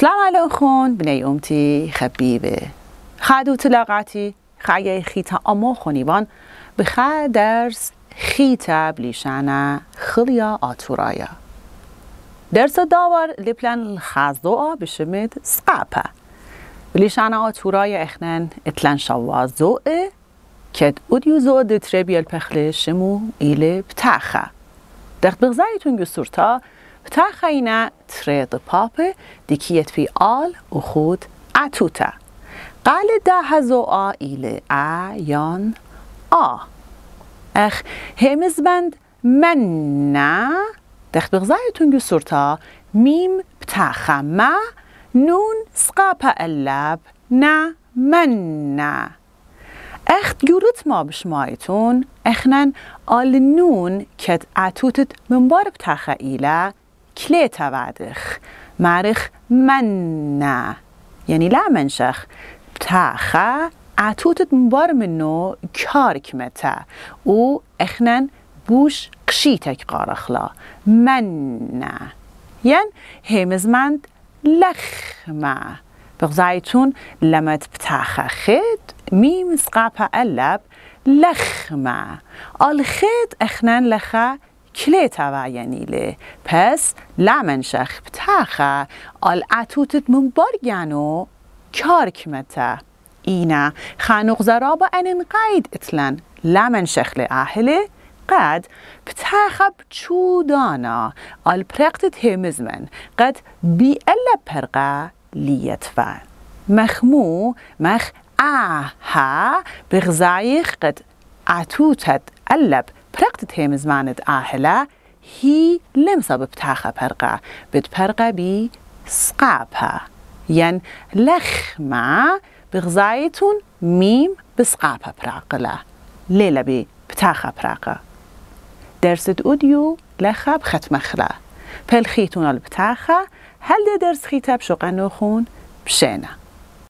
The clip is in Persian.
سلام علیکم بنی امتی خبیبه خدو تلاقتی خای خیتا آمو خونیوان بخه درس خیتا بلیشانه خلیا آتورایا درس داور لپلن آ بشمید سقاپه بلیشانه آتورایا اخنن اتلن شوازوه کد اودیو زو دتری بیل پخله شمو ایل بتاخه دخت بغزایتون گسورتا Ptahhaina ترد پاپ دیکیت فی آل و خود عطوته قال ده هزو آ ایل آ اخ همز بند من نه دخت بغزایتون گسورتا میم بتاخا ما نون پا اللب نه من نه اخت جورت ما بشمایتون اخنن آل نون که اتوتت منبار بار ایله kleertawaardig. من نه. یعنی لا منشخ تاخا مبارمنو کارک متا او اخنن بوش قشیتک من نه. یعنی همزمند لخمه بغزایتون لمت خید میم سقاپا اللب لخمه خید اخنن لخه کلی توینیله پس لمن شخ تخه آل اتوتت من برگنو کار کمته اینا خانوق زرابا انن قید اتلن لمن شخل اهله قد بتخب چودانا آل پرقتت همزمن قد بی الا پرقه لیتفا مخمو مخ آها بغزایخ قد عطوتت الب Prakty temi zmanet هی هي لمسة ببتاخة پرقه بتبرقة بي سقابها ين لخما بغزايتون ميم بسقابها براقلة لیلا بی پتاخه درس درست اودیو لخة بختم خلا فالخيتون البتاخه هل درس خیتب بشوق خون بشینه